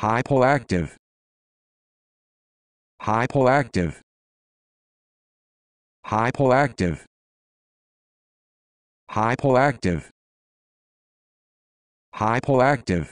hypoactive hypoactive hypoactive hypoactive hypoactive